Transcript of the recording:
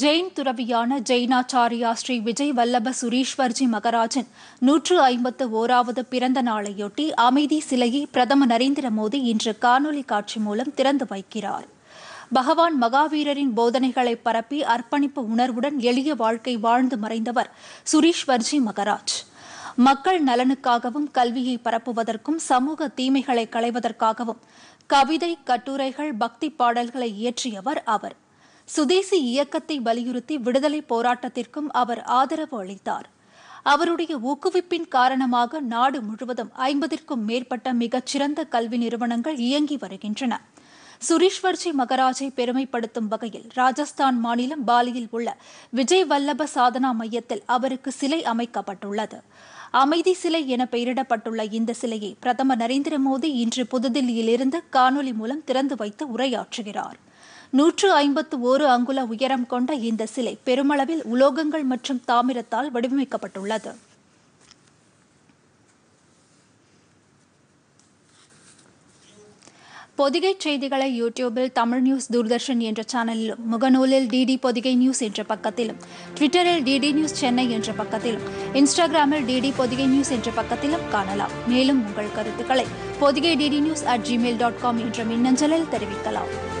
ஜெயின் துறவியான ஜெயினாச்சாரியா ஸ்ரீ விஜய் வல்லப சுரீஸ்வர்ஜி மகராஜன் நூற்று ஐம்பத்து ஓராவது பிறந்த நாளையொட்டி அமைதி சிலையை பிரதமர் நரேந்திர மோடி இன்று காணொலி காட்சி மூலம் திறந்து வைக்கிறார் பகவான் மகாவீரரின் போதனைகளை பரப்பி அர்ப்பணிப்பு உணர்வுடன் எளிய வாழ்க்கை வாழ்ந்து மறைந்தவர் சுரீஸ்வர்ஜி மகராஜ் மக்கள் நலனுக்காகவும் கல்வியை பரப்புவதற்கும் சமூக தீமைகளை களைவதற்காகவும் கவிதை கட்டுரைகள் பக்தி பாடல்களை இயற்றியவர் அவர் சுதேசி இயக்கத்தை வலியுறுத்தி விடுதலை போராட்டத்திற்கும் அவர் ஆதரவு அளித்தார் அவருடைய ஊக்குவிப்பின் காரணமாக நாடு முழுவதும் ஐம்பதிற்கும் மேற்பட்ட மிகச்சிறந்த கல்வி நிறுவனங்கள் இயங்கி வருகின்றன சுரீஷ்வர்ஜி மகராஜை பெருமைப்படுத்தும் வகையில் ராஜஸ்தான் மாநிலம் பாலியில் உள்ள விஜய் வல்லப சாதனா மையத்தில் அவருக்கு சிலை அமைக்கப்பட்டுள்ளது அமைதி சிலை என பெயரிடப்பட்டுள்ள இந்த சிலையை பிரதமர் நரேந்திர மோடி இன்று புதுதில்லியிலிருந்து காணொலி மூலம் திறந்து வைத்து உரையாற்றுகிறாா் நூற்று ஐம்பத்து ஓரு அங்குல உயரம் கொண்ட இந்த சிலை பெருமளவில் உலோகங்கள் மற்றும் தாமிரத்தால் வடிவமைக்கப்பட்டுள்ளது பொதிகை செய்திகளை யூடியூபில் தமிழ் நியூஸ் தூர்தர்ஷன் என்ற சேனலிலும் முகநூலில் டிடி பொதிகை நியூஸ் என்ற பக்கத்திலும் ட்விட்டரில் டிடி நியூஸ் சென்னை என்ற பக்கத்திலும் இன்ஸ்டாகிராமில் டிடி பொதிகை நியூஸ் என்ற பக்கத்திலும் காணலாம் மேலும் உங்கள் கருத்துக்களை Podhigai DD news at Gmail dot com என்ற மின்னஞ்சலில் தெரிவிக்கலாம்